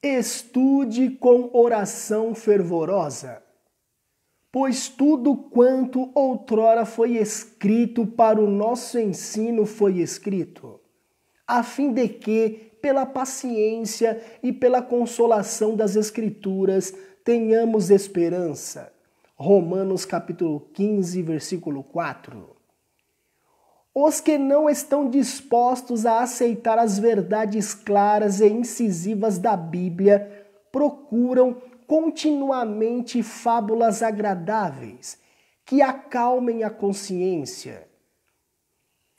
Estude com oração fervorosa, pois tudo quanto outrora foi escrito para o nosso ensino foi escrito, a fim de que, pela paciência e pela consolação das Escrituras, tenhamos esperança. Romanos capítulo 15, versículo 4 os que não estão dispostos a aceitar as verdades claras e incisivas da Bíblia procuram continuamente fábulas agradáveis que acalmem a consciência.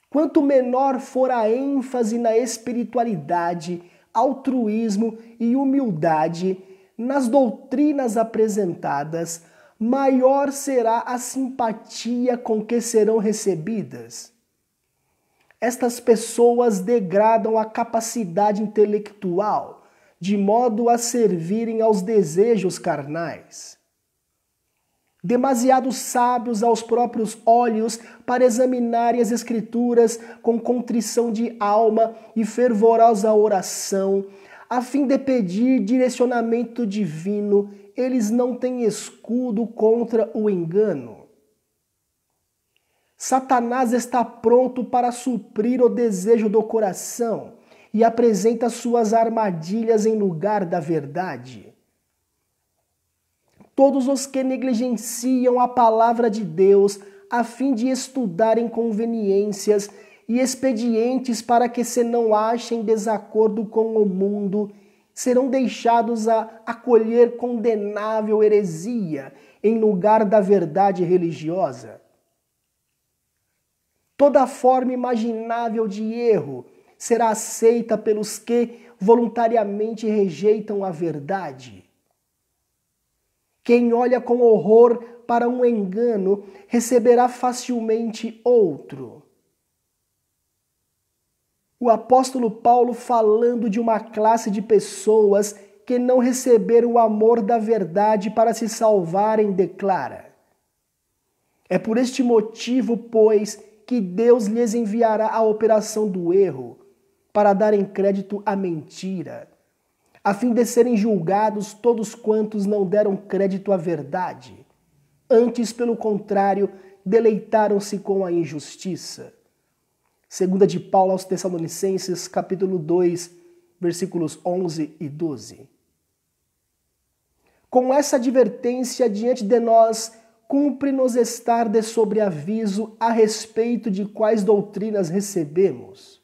Quanto menor for a ênfase na espiritualidade, altruísmo e humildade nas doutrinas apresentadas, maior será a simpatia com que serão recebidas. Estas pessoas degradam a capacidade intelectual de modo a servirem aos desejos carnais. Demasiado sábios aos próprios olhos para examinarem as Escrituras com contrição de alma e fervorosa oração, a fim de pedir direcionamento divino, eles não têm escudo contra o engano. Satanás está pronto para suprir o desejo do coração e apresenta suas armadilhas em lugar da verdade. Todos os que negligenciam a palavra de Deus a fim de estudarem conveniências e expedientes para que se não achem desacordo com o mundo, serão deixados a acolher condenável heresia em lugar da verdade religiosa. Toda forma imaginável de erro será aceita pelos que voluntariamente rejeitam a verdade. Quem olha com horror para um engano receberá facilmente outro. O apóstolo Paulo falando de uma classe de pessoas que não receberam o amor da verdade para se salvarem, declara. É por este motivo, pois, que Deus lhes enviará a operação do erro para darem crédito à mentira, a fim de serem julgados todos quantos não deram crédito à verdade. Antes, pelo contrário, deleitaram-se com a injustiça. Segunda de Paulo aos Tessalonicenses, capítulo 2, versículos 11 e 12. Com essa advertência diante de nós, cumpre-nos estar de sobreaviso a respeito de quais doutrinas recebemos.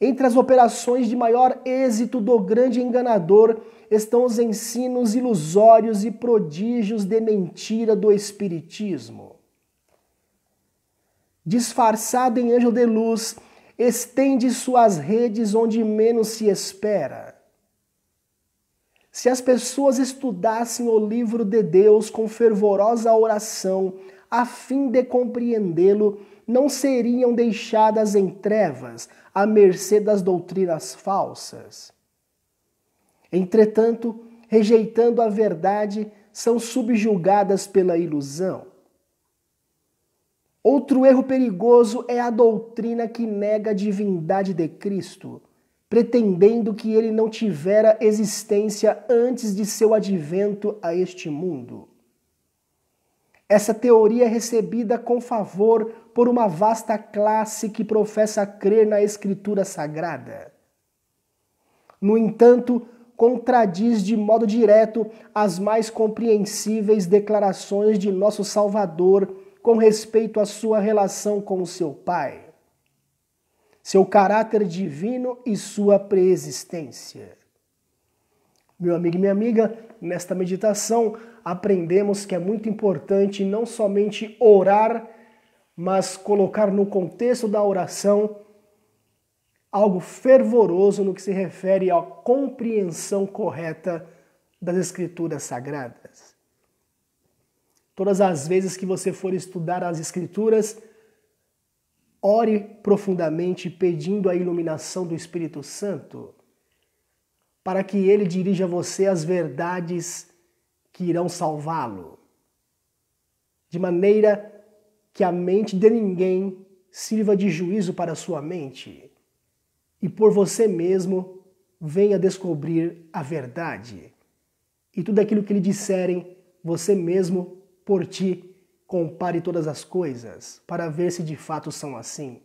Entre as operações de maior êxito do grande enganador estão os ensinos ilusórios e prodígios de mentira do Espiritismo. Disfarçado em anjo de luz, estende suas redes onde menos se espera se as pessoas estudassem o livro de Deus com fervorosa oração, a fim de compreendê-lo, não seriam deixadas em trevas, à mercê das doutrinas falsas. Entretanto, rejeitando a verdade, são subjugadas pela ilusão. Outro erro perigoso é a doutrina que nega a divindade de Cristo pretendendo que ele não tivera existência antes de seu advento a este mundo. Essa teoria é recebida com favor por uma vasta classe que professa crer na Escritura Sagrada. No entanto, contradiz de modo direto as mais compreensíveis declarações de nosso Salvador com respeito à sua relação com o seu Pai seu caráter divino e sua preexistência. Meu amigo e minha amiga, nesta meditação aprendemos que é muito importante não somente orar, mas colocar no contexto da oração algo fervoroso no que se refere à compreensão correta das Escrituras Sagradas. Todas as vezes que você for estudar as Escrituras, Ore profundamente pedindo a iluminação do Espírito Santo para que ele dirija a você as verdades que irão salvá-lo, de maneira que a mente de ninguém sirva de juízo para sua mente e por você mesmo venha descobrir a verdade. E tudo aquilo que lhe disserem, você mesmo, por ti, Compare todas as coisas para ver se de fato são assim.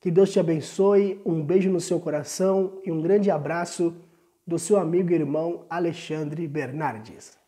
Que Deus te abençoe, um beijo no seu coração e um grande abraço do seu amigo e irmão Alexandre Bernardes.